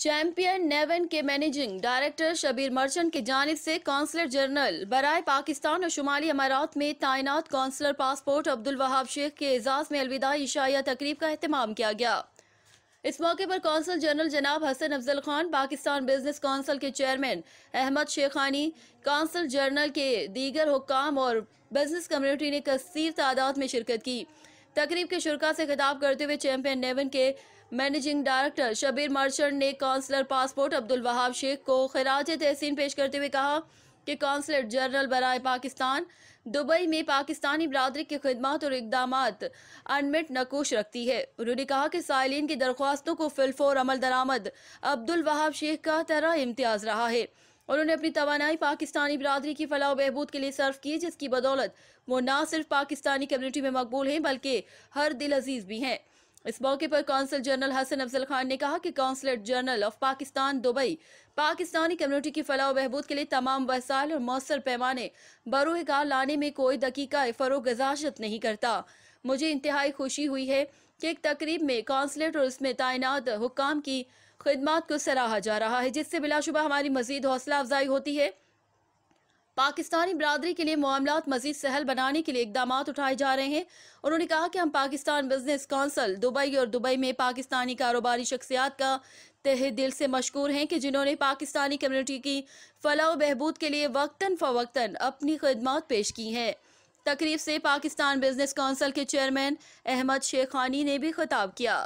champion नेवन के managing director Shabbir merchant की जानब से कौंसलर जनरल बरए पाकिस्तान और शुमाली अमारात में तैनात कौंसलर पासपोर्ट अब्दुल वहाब शेख के एजाज़ में अलविदा इशाया तकरीब का अहतमाम किया गया इस मौके पर कौंसल जनरल जनाब हसन अफजल खान पाकिस्तान बिजनेस कौंसिल के chairman Ahmed Shekhani consul general के दीगर हुकाम और बिजनेस कम्यूनिटी ने कसर तादाद में शिरकत की तकरीब के शुरा से खिताब करते हुए चैंपियन नेवन के मैनेजिंग डायरेक्टर शबीर मर्चेंट ने काउंसलर पासपोर्ट अब्दुल वहाब शेख को खराज तहसीन पेश करते हुए कहा कि कौंसलेट जनरल बरए पाकिस्तान दुबई में पाकिस्तानी बरदरी की खदमात और इकदाम अनमिट नकोश रखती है उन्होंने कहा कि सालीन की दरख्वास्तों को फिल्फोर अमल दरामद अब्दुल वहाब शेख का तरह इम्तियाज रहा है उन्होंने अपनी तोानाई पाकिस्तानी बरदरी की फलाह बहबूद के लिए सर्व की जिसकी बदौलत वो न सिर्फ पाकिस्तानी कम्यूनिटी में मकबूल हैं बल्कि हर दिल अजीज भी हैं इस मौके पर कौंसल जनरल हसन अफजल खान ने कहा कि consulate general of Pakistan Dubai Pakistani community की फलाह बहबूद के लिए तमाम वसाइल और मौसर पैमाने बरूह कार लाने में कोई दकीका फरोग गजाशत नहीं करता मुझे इंतहाई खुशी हुई है कि एक तकरीब में कौंसलेट और उसमें तैनात हुकाम की खदमात को सराहा जा रहा है जिससे बिलाशुबा हमारी मजीद हौसला अफजाई होती है पाकिस्तानी बरदरी के लिए मामला मजीद सहल बनाने के लिए इकदाम उठाए जा रहे हैं उन्होंने कहा कि हम पाकिस्तान बिजनेस काउंसिल दुबई और दुबई में पाकिस्तानी कारोबारी शख्सियात का तह दिल से मशहूर हैं कि जिन्होंने पाकिस्तानी कम्यूनिटी की फलाह बहबूद के लिए वक्ता फ़वक्ता अपनी खदमात पेश की हैं तकरीब से पाकिस्तान बिजनेस काउंसिल के चेयरमैन अहमद शेख खानी ने भी खिताब किया